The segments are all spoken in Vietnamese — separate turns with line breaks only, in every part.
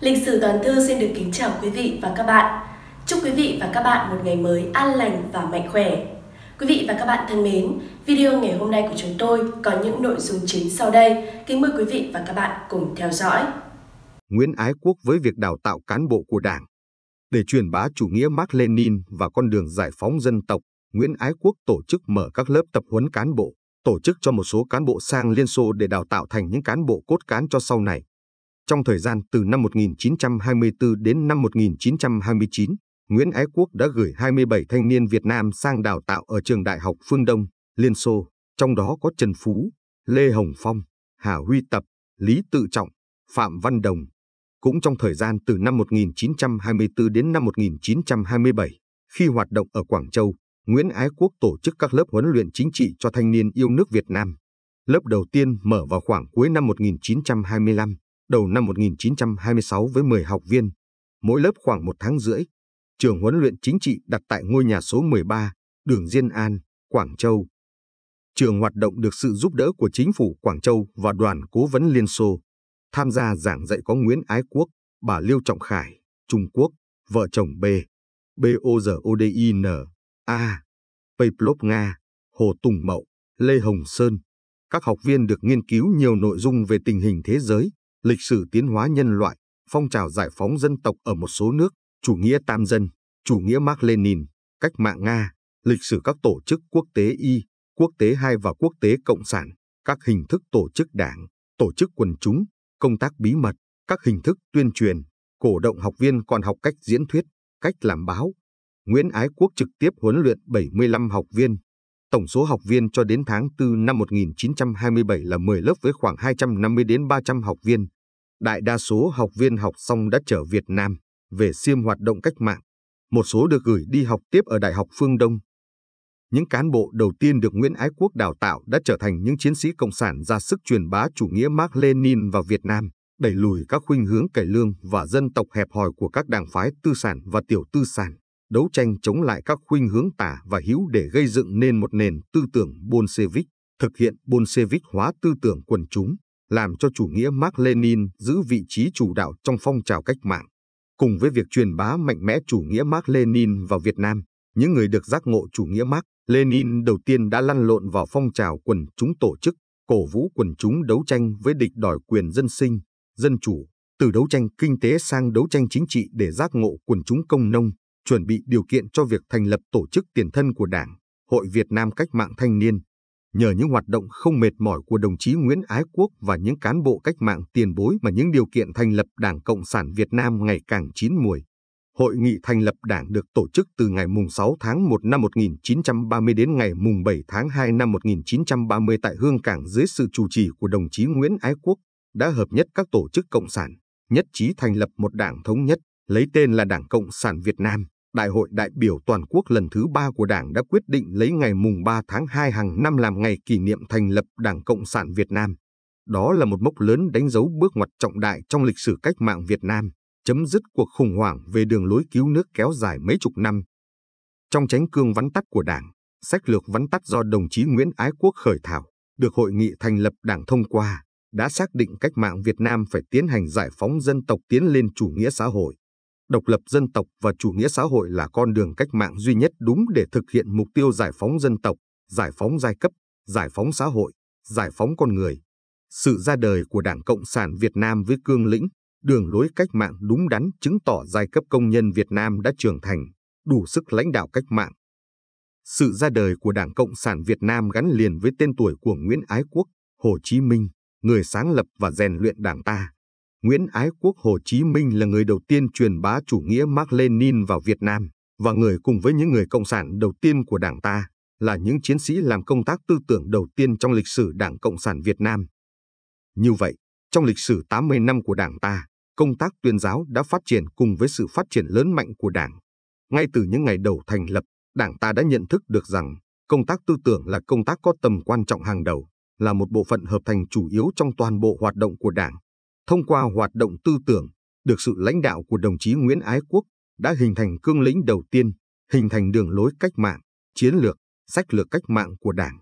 Lịch sử toàn thư xin được kính chào quý vị và các bạn. Chúc quý vị và các bạn một ngày mới an lành và mạnh khỏe. Quý vị và các bạn thân mến, video ngày hôm nay của chúng tôi có những nội dung chính sau đây. Kính mời quý vị và các bạn cùng theo dõi. Nguyễn Ái Quốc với việc đào tạo cán bộ của Đảng để truyền bá chủ nghĩa Mark Lenin và con đường giải phóng dân tộc, Nguyễn Ái Quốc tổ chức mở các lớp tập huấn cán bộ, tổ chức cho một số cán bộ sang Liên Xô để đào tạo thành những cán bộ cốt cán cho sau này. Trong thời gian từ năm 1924 đến năm 1929, Nguyễn Ái Quốc đã gửi 27 thanh niên Việt Nam sang đào tạo ở trường Đại học Phương Đông, Liên Xô, trong đó có Trần Phú, Lê Hồng Phong, Hà Huy Tập, Lý Tự Trọng, Phạm Văn Đồng. Cũng trong thời gian từ năm 1924 đến năm 1927, khi hoạt động ở Quảng Châu, Nguyễn Ái Quốc tổ chức các lớp huấn luyện chính trị cho thanh niên yêu nước Việt Nam. Lớp đầu tiên mở vào khoảng cuối năm 1925, đầu năm 1926 với 10 học viên, mỗi lớp khoảng một tháng rưỡi. Trường huấn luyện chính trị đặt tại ngôi nhà số 13, đường Diên An, Quảng Châu. Trường hoạt động được sự giúp đỡ của chính phủ Quảng Châu và đoàn cố vấn Liên Xô. Tham gia giảng dạy có Nguyễn Ái Quốc, bà Liêu Trọng Khải, Trung Quốc, vợ chồng B, BOZODIN, A, Payplov Nga, Hồ Tùng Mậu, Lê Hồng Sơn. Các học viên được nghiên cứu nhiều nội dung về tình hình thế giới, lịch sử tiến hóa nhân loại, phong trào giải phóng dân tộc ở một số nước, chủ nghĩa tam dân, chủ nghĩa Mark Lenin, cách mạng Nga, lịch sử các tổ chức quốc tế Y, quốc tế II và quốc tế Cộng sản, các hình thức tổ chức đảng, tổ chức quần chúng, công tác bí mật, các hình thức tuyên truyền, cổ động học viên còn học cách diễn thuyết, cách làm báo. Nguyễn Ái Quốc trực tiếp huấn luyện 75 học viên, Tổng số học viên cho đến tháng 4 năm 1927 là 10 lớp với khoảng 250 đến 300 học viên. Đại đa số học viên học xong đã trở Việt Nam, về siêm hoạt động cách mạng. Một số được gửi đi học tiếp ở Đại học Phương Đông. Những cán bộ đầu tiên được Nguyễn Ái Quốc đào tạo đã trở thành những chiến sĩ cộng sản ra sức truyền bá chủ nghĩa Mark Lenin vào Việt Nam, đẩy lùi các khuynh hướng cải lương và dân tộc hẹp hòi của các đảng phái tư sản và tiểu tư sản đấu tranh chống lại các khuynh hướng tả và hữu để gây dựng nên một nền tư tưởng Bolshevik, thực hiện Bolshevik hóa tư tưởng quần chúng, làm cho chủ nghĩa Mark Lenin giữ vị trí chủ đạo trong phong trào cách mạng. Cùng với việc truyền bá mạnh mẽ chủ nghĩa Mark Lenin vào Việt Nam, những người được giác ngộ chủ nghĩa Mark Lenin đầu tiên đã lăn lộn vào phong trào quần chúng tổ chức, cổ vũ quần chúng đấu tranh với địch đòi quyền dân sinh, dân chủ, từ đấu tranh kinh tế sang đấu tranh chính trị để giác ngộ quần chúng công nông, chuẩn bị điều kiện cho việc thành lập tổ chức tiền thân của Đảng, Hội Việt Nam Cách mạng Thanh niên. Nhờ những hoạt động không mệt mỏi của đồng chí Nguyễn Ái Quốc và những cán bộ cách mạng tiền bối mà những điều kiện thành lập Đảng Cộng sản Việt Nam ngày càng chín muồi Hội nghị thành lập Đảng được tổ chức từ ngày mùng 6 tháng 1 năm 1930 đến ngày mùng 7 tháng 2 năm 1930 tại Hương Cảng dưới sự chủ trì của đồng chí Nguyễn Ái Quốc đã hợp nhất các tổ chức cộng sản, nhất trí thành lập một đảng thống nhất lấy tên là Đảng Cộng sản Việt Nam. Đại hội đại biểu toàn quốc lần thứ ba của Đảng đã quyết định lấy ngày mùng 3 tháng 2 hàng năm làm ngày kỷ niệm thành lập Đảng Cộng sản Việt Nam. Đó là một mốc lớn đánh dấu bước ngoặt trọng đại trong lịch sử cách mạng Việt Nam, chấm dứt cuộc khủng hoảng về đường lối cứu nước kéo dài mấy chục năm. Trong tránh cương vắn tắt của Đảng, sách lược vắn tắt do đồng chí Nguyễn Ái Quốc khởi thảo, được hội nghị thành lập Đảng thông qua, đã xác định cách mạng Việt Nam phải tiến hành giải phóng dân tộc tiến lên chủ nghĩa xã hội độc lập dân tộc và chủ nghĩa xã hội là con đường cách mạng duy nhất đúng để thực hiện mục tiêu giải phóng dân tộc, giải phóng giai cấp, giải phóng xã hội, giải phóng con người. Sự ra đời của Đảng Cộng sản Việt Nam với cương lĩnh, đường lối cách mạng đúng đắn chứng tỏ giai cấp công nhân Việt Nam đã trưởng thành, đủ sức lãnh đạo cách mạng. Sự ra đời của Đảng Cộng sản Việt Nam gắn liền với tên tuổi của Nguyễn Ái Quốc, Hồ Chí Minh, người sáng lập và rèn luyện Đảng ta. Nguyễn Ái Quốc Hồ Chí Minh là người đầu tiên truyền bá chủ nghĩa Mark Lenin vào Việt Nam và người cùng với những người cộng sản đầu tiên của Đảng ta là những chiến sĩ làm công tác tư tưởng đầu tiên trong lịch sử Đảng Cộng sản Việt Nam. Như vậy, trong lịch sử 80 năm của Đảng ta, công tác tuyên giáo đã phát triển cùng với sự phát triển lớn mạnh của Đảng. Ngay từ những ngày đầu thành lập, Đảng ta đã nhận thức được rằng công tác tư tưởng là công tác có tầm quan trọng hàng đầu, là một bộ phận hợp thành chủ yếu trong toàn bộ hoạt động của Đảng thông qua hoạt động tư tưởng, được sự lãnh đạo của đồng chí Nguyễn Ái Quốc đã hình thành cương lĩnh đầu tiên, hình thành đường lối cách mạng, chiến lược, sách lược cách mạng của Đảng.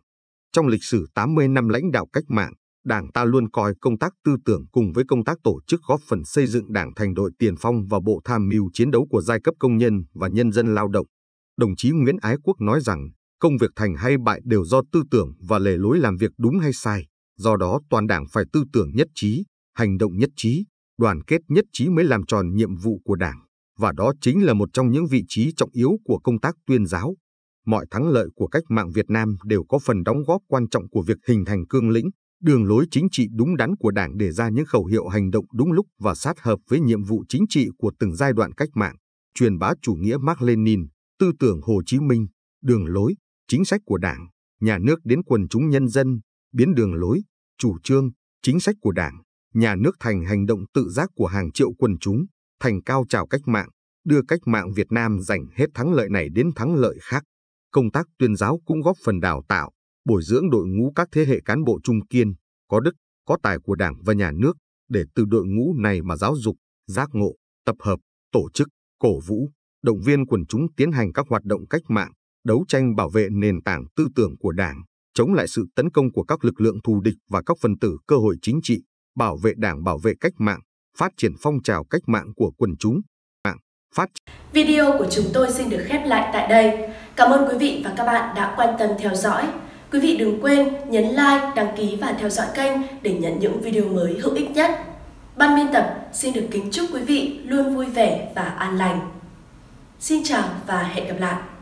Trong lịch sử 80 năm lãnh đạo cách mạng, Đảng ta luôn coi công tác tư tưởng cùng với công tác tổ chức góp phần xây dựng Đảng thành đội tiền phong và bộ tham mưu chiến đấu của giai cấp công nhân và nhân dân lao động. Đồng chí Nguyễn Ái Quốc nói rằng, công việc thành hay bại đều do tư tưởng và lề lối làm việc đúng hay sai, do đó toàn Đảng phải tư tưởng nhất trí, hành động nhất trí, đoàn kết nhất trí mới làm tròn nhiệm vụ của Đảng, và đó chính là một trong những vị trí trọng yếu của công tác tuyên giáo. Mọi thắng lợi của cách mạng Việt Nam đều có phần đóng góp quan trọng của việc hình thành cương lĩnh, đường lối chính trị đúng đắn của Đảng để ra những khẩu hiệu hành động đúng lúc và sát hợp với nhiệm vụ chính trị của từng giai đoạn cách mạng, truyền bá chủ nghĩa Mark Lenin, tư tưởng Hồ Chí Minh, đường lối, chính sách của Đảng, nhà nước đến quần chúng nhân dân, biến đường lối, chủ trương, chính sách của Đảng nhà nước thành hành động tự giác của hàng triệu quần chúng, thành cao trào cách mạng, đưa cách mạng Việt Nam giành hết thắng lợi này đến thắng lợi khác. Công tác tuyên giáo cũng góp phần đào tạo, bồi dưỡng đội ngũ các thế hệ cán bộ trung kiên, có đức, có tài của Đảng và nhà nước, để từ đội ngũ này mà giáo dục, giác ngộ, tập hợp, tổ chức, cổ vũ, động viên quần chúng tiến hành các hoạt động cách mạng, đấu tranh bảo vệ nền tảng tư tưởng của Đảng, chống lại sự tấn công của các lực lượng thù địch và các phần tử cơ hội chính trị, bảo vệ đảng bảo vệ cách mạng, phát triển phong trào cách mạng của quần chúng. Mạng, phát Video của chúng tôi xin được khép lại tại đây. Cảm ơn quý vị và các bạn đã quan tâm theo dõi. Quý vị đừng quên nhấn like, đăng ký và theo dõi kênh để nhận những video mới hữu ích nhất. Ban biên tập xin được kính chúc quý vị luôn vui vẻ và an lành. Xin chào và hẹn gặp lại!